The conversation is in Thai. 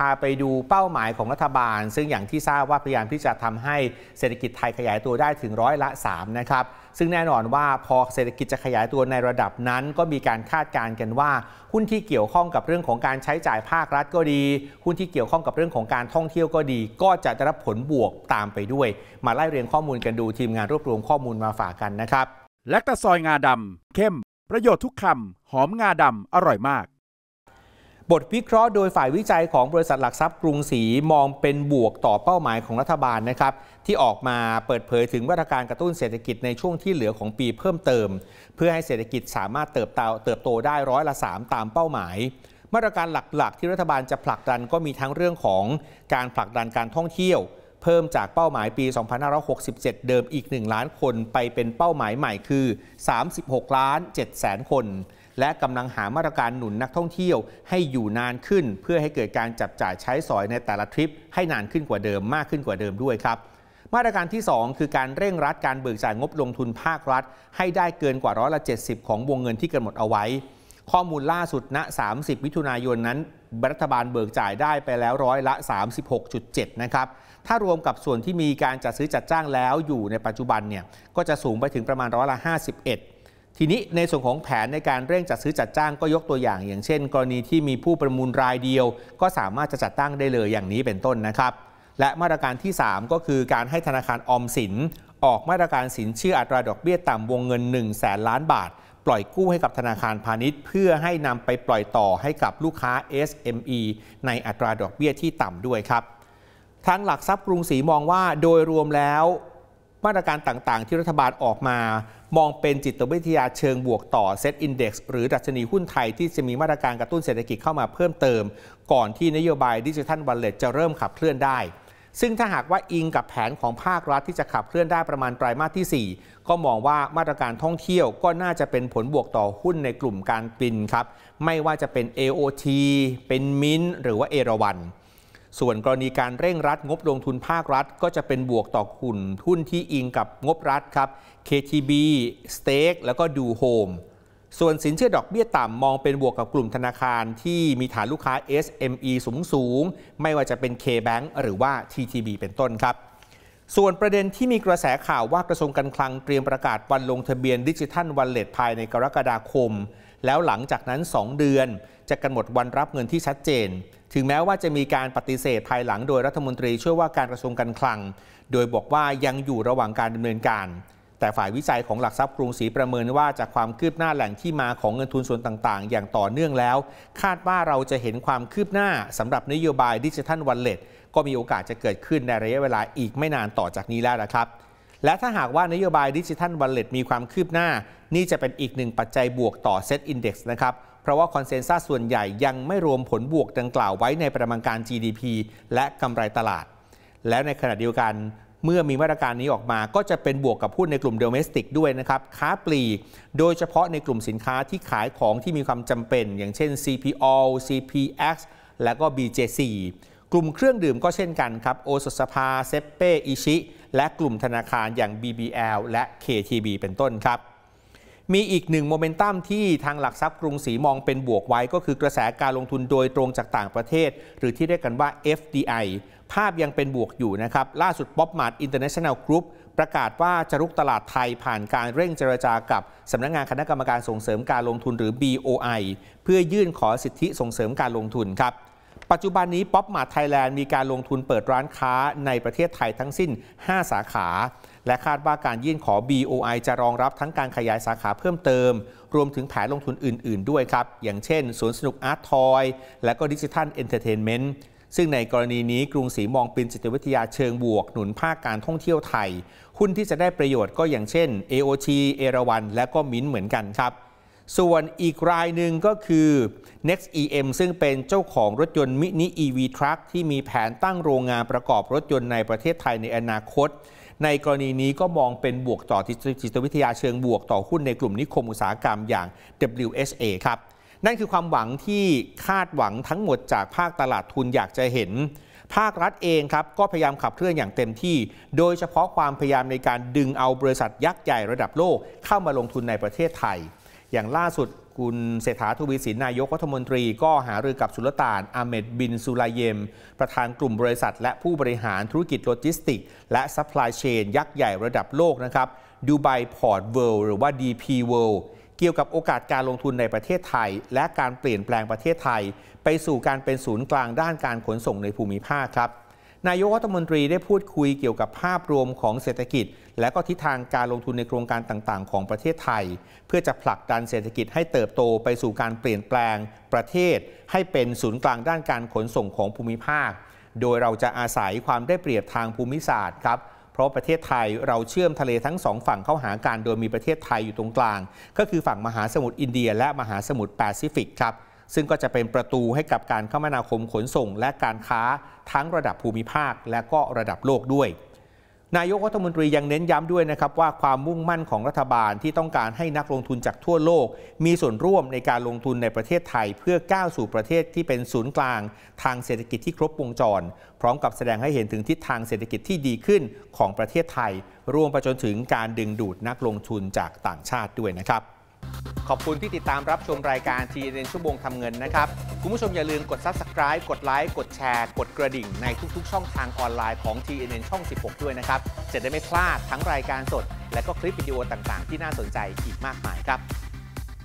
พาไปดูเป้าหมายของรัฐบาล ซึ่งอย่างที่ทราบว่าพยายามที่จะทำให้เศรษฐกิจไทยขยายตัวได้ถึงร้อยละ3นะครับ ซึ่งแน่นอนว่าพอเศรษฐกิจจะขยายตัวในระดับนั้นก็มีการคาดการณ์กันว่าหุ้นที่เกี่ยวข้องกับเรื่องของการใช้จ่ายภาครัฐก็ดีหุ้นที่เกี่ยวข้องกับเรื่องของการท่องเที่ยวก็ดี ก็จะได้รับผลบวกตามไปด้วย มาไล่เรียงข้อมูลกันดูทีมงานรวบรวมข้อมูลมาฝากกันนะครับและตะซอยงาดำเข้ม ประโยชน์ทุกคำหอมงาดำอร่อยมากบทวิเคราะห์โดยฝ่ายวิจัยของบริษัทหลักทรัพย์กรุงศรีมองเป็นบวกต่อเป้าหมายของรัฐบาลนะครับ ที่ออกมาเปิดเผยถึงมาตรการกระตุ้นเศรษฐกิจในช่วงที่เหลือของปีเพิ่มเติม เพื่อให้เศรษฐกิจสามารถเติบโตเติบโตได้ร้อยละ 3 ตามเป้าหมายมาตรการหลักๆ ที่รัฐบาลจะผลักดันก็มีทั้งเรื่องของการผลักดันการท่องเที่ยว เพิ่มจากเป้าหมายปี 2567 เดิมอีก 1 ล้านคนไปเป็นเป้าหมายใหม่คือ 36 ล้าน7แสนคนและกำลังหามาตรการหนุนนักท่องเที่ยวให้อยู่นานขึ้น เพื่อให้เกิดการจับจ่ายใช้สอยในแต่ละทริป ให้นานขึ้นกว่าเดิมมากขึ้นกว่าเดิมด้วยครับมาตรการที่ 2 คือการเร่งรัดการเบิกจ่ายงบลงทุนภาครัฐ ให้ได้เกินกว่าร้อยละ 70 ของวงเงินที่กำหนดเอาไว้ ข้อมูลล่าสุดณ 30มิถุนายนนั้นรัฐบาลเบิกจ่ายได้ไปแล้วร้อยละ 36.7นะครับถ้ารวมกับส่วนที่มีการจัดซื้อจัดจ้างแล้วอยู่ในปัจจุบันเนี่ยก็จะสูงไปถึงประมาณร้อยละ 51ทีนี้ ในส่วนของแผนในการเร่งจัดซื้อจัดจ้างก็ยกตัวอย่างอย่างเช่น กรณีที่มีผู้ประมูลรายเดียวก็สามารถจะจัดตั้งได้เลยอย่างนี้เป็นต้นนะครับ และมาตรการที่ 3 ก็คือการให้ธนาคารออมสิน ออกมาตรการสินเชื่ออัตราดอกเบี้ยต่ำวงเงิน1 0 0 0แสนล้านบาท ปล่อยกู้ให้กับธนาคารพาณิชย์ เพื่อให้นำไปปล่อยต่อให้กับลูกค้า SME ในอัตราดอกเบี้ยที่ต่ำด้วยครับทางหลักทรัพย์กรุงศรีมองว่าโดยรวมแล้วมาตรการต่าง ๆ ที่รัฐบาลออกมามองเป็นจิตวิทยาเชิงบวกต่อเซ็ตอินดี x หรือดัชนีหุ้นไทยที่จะมีมาตรการกระตุ้นเศรษฐกิจเข้ามาเพิ่มเติม ก่อนที่นโยบายดิจิทัลวัลเลตจะเริ่มขับเคลื่อนได้ ซึ่งถ้าหากว่าอิงกับแผนของภาครัฐที่จะขับเคลื่อนได้ประมาณปลายมาสที่ 4 ก็มองว่ามาตรการท่องเที่ยวก็น่าจะเป็นผลบวกต่อหุ้นในกลุ่มการบินครับไม่ว่าจะเป็น AOT เป็นมินหรือว่าเอราวันส่วนกรณีการเร่งรัดงบลงทุนภาครัฐก็จะเป็นบวกต่อหุ้นทุนที่อิงกับงบรัฐครับ KTB Stake แล้วก็ดูโฮมส่วนสินเชื่อดอกเบี้ยต่ำมองเป็นบวกกับกลุ่มธนาคารที่มีฐานลูกค้า SME สูงสูงไม่ว่าจะเป็น K-Bank หรือว่า TTB เป็นต้นครับ ส่วนประเด็นที่มีกระแสข่าวว่ากระทรวงการคลังเตรียมประกาศวันลงทะเบียนดิจิทัลวันเลทภายในกรกฎาคมแล้วหลังจากนั้น 2 เดือน จะกำหนดวันรับเงินที่ชัดเจน ถึงแม้ว่าจะมีการปฏิเสธภายหลังโดยรัฐมนตรีช่วยว่าการกระทรวงการคลัง โดยบอกว่ายังอยู่ระหว่างการดำเนินการ แต่ฝ่ายวิจัยของหลักทรัพย์กรุงศรีประเมินว่า จากความคืบหน้าแหล่งที่มาของเงินทุนส่วนต่าง ๆ อย่างต่อเนื่องแล้ว คาดว่าเราจะเห็นความคืบหน้าสำหรับนโยบายดิจิทัลวันเล็ตก็มีโอกาสจะเกิดขึ้นในระยะเวลาอีกไม่นานต่อจากนี้แล้วนะครับและถ้าหากว่านโยบายดิจิทัลวอลเล็ตมีความคืบหน้า นี่จะเป็นอีกหนึ่งปัจจัยบวกต่อเซตอินดี x นะครับเพราะว่าคอนเซนซซสส่วนใหญ่ยังไม่รวมผลบวกดังกล่าวไว้ในประมาณการ GDP และกำไรตลาด แล้วในขณะเดียวกัน เมื่อมีมาตรการนี้ออกมา ก็จะเป็นบวกกับหุ้นในกลุ่มเดลเมสติกด้วยนะครับ ค้าปลีกโดยเฉพาะในกลุ่มสินค้าที่ขายของที่มีความจำเป็น อย่างเช่น CPO CPX และก็ BJC กลุ่มเครื่องดื่มก็เช่นกันครับโอสุสภาเซเป้อิชิและกลุ่มธนาคารอย่าง BBL และ KTB เป็นต้นครับ มีอีกหนึ่งโมเมนตัมที่ทางหลักทรัพย์กรุงศรีมองเป็นบวกไว้ก็คือกระแสการลงทุนโดยตรงจากต่างประเทศ หรือที่เรียกกันว่า FDI ภาพยังเป็นบวกอยู่นะครับ ล่าสุดป๊อปมาร์ทอินเตอร์เนชั่นแนลกรุ๊ปประกาศว่า จะรุกตลาดไทยผ่านการเร่งเจรจากับ สำนักงงานคณะกรรมการส่งเสริมการลงทุนหรือ BOI เพื่อยื่นขอสิทธิส่งเสริมการลงทุนครับปัจจุบันนี้ป๊อปมาไทยแลนด์มีการลงทุนเปิดร้านค้าในประเทศไทยทั้งสิ้น 5 สาขา และคาดว่าการยื่นขอ BOI จะรองรับทั้งการขยายสาขาเพิ่มเติม รวมถึงแผนลงทุนอื่นๆด้วยครับ อย่างเช่นสวนสนุกอาร์ตทอยและก็ดิจิทัลเอนเตอร์เทนเมนต์ ซึ่งในกรณีนี้กรุงศรีมองเป็นจิตวิทยาเชิงบวกหนุนภาคการท่องเที่ยวไทย หุ้นที่จะได้ประโยชน์ก็อย่างเช่น AOT เอราวันและก็มิ้นเหมือนกันครับส่วนอีกรายหนึ่งก็คือ Next EM ซึ่งเป็นเจ้าของรถยนต์มินิ EV Truck ที่มีแผนตั้งโรงงานประกอบรถยนต์ในประเทศไทยในอนาคต ในกรณีนี้ก็มองเป็นบวกต่อจิตวิทยาเชิงบวกต่อหุ้นในกลุ่มนิคมอุตสาหกรรมอย่าง WSA ครับ นั่นคือความหวังที่คาดหวังทั้งหมดจากภาคตลาดทุนอยากจะเห็น ภาครัฐเองครับก็พยายามขับเคลื่อนอย่างเต็มที่ โดยเฉพาะความพยายามในการดึงเอาบริษัทยักษ์ใหญ่ระดับโลกเข้ามาลงทุนในประเทศไทยอย่างล่าสุด คุณเศรษฐาทวีสินนายกรัฐมนตรีก็หารือกับสุลต่านอาเมดบินสุลายเยม ประธานกลุ่มบริษัท และผู้บริหารธุรกิจโลจิสติกและซัพพลายเชนยักษ์ใหญ่ระดับโลกนะครับดูไบพอร์ตเวิลด์หรือว่า DP World เกี่ยวกับโอกาสการลงทุนในประเทศไทย และการเปลี่ยนแปลงประเทศไทย ไปสู่การเป็นศูนย์กลางด้านการขนส่งในภูมิภาคครับนายกรัฐมนตรีได้พูดคุยเกี่ยวกับภาพรวมของเศรษฐกิจและก็ทิศทางการลงทุนในโครงการต่างๆ ของประเทศไทย เพื่อจะผลักดันเศรษฐกิจให้เติบโตไปสู่การเปลี่ยนแปลงประเทศให้เป็นศูนย์กลางด้านการขนส่งของภูมิภาค โดยเราจะอาศัยความได้เปรียบทางภูมิศาสตร์ครับ เพราะประเทศไทยเราเชื่อมทะเลทั้งสองฝั่งเข้าหากันโดยมีประเทศไทยอยู่ตรงกลาง ก็คือฝั่งมหาสมุทรอินเดียและมหาสมุทรแปซิฟิกครับซึ่งก็จะเป็นประตูให้กับการคมนาคมขนส่งและการค้าทั้งระดับภูมิภาคและก็ระดับโลกด้วย นายกรัฐมนตรียังเน้นย้ำด้วยนะครับว่าความมุ่งมั่นของรัฐบาลที่ต้องการให้นักลงทุนจากทั่วโลก มีส่วนร่วมในการลงทุนในประเทศไทย เพื่อก้าวสู่ประเทศที่เป็นศูนย์กลางทางเศรษฐกิจที่ครบวงจร พร้อมกับแสดงให้เห็นถึงทิศทางเศรษฐกิจที่ดีขึ้นของประเทศไทยรวมไปจนถึงการดึงดูดนักลงทุนจากต่างชาติด้วยนะครับขอบคุณที่ติดตามรับชมรายการ t n n ชั่วโมงทำเงินนะครับ คุณผู้ชมอย่าลืมกด Subscribe กดไลค์กดแชร์ กดกระดิ่ง ในทุกๆ ช่องทางออนไลน์ของ t n n ช่อง 16 ด้วยนะครับจะได้ไม่พลาดทั้งรายการสด และก็คลิปวิดีโอต่างๆ ที่น่าสนใจอีกมากมายครับ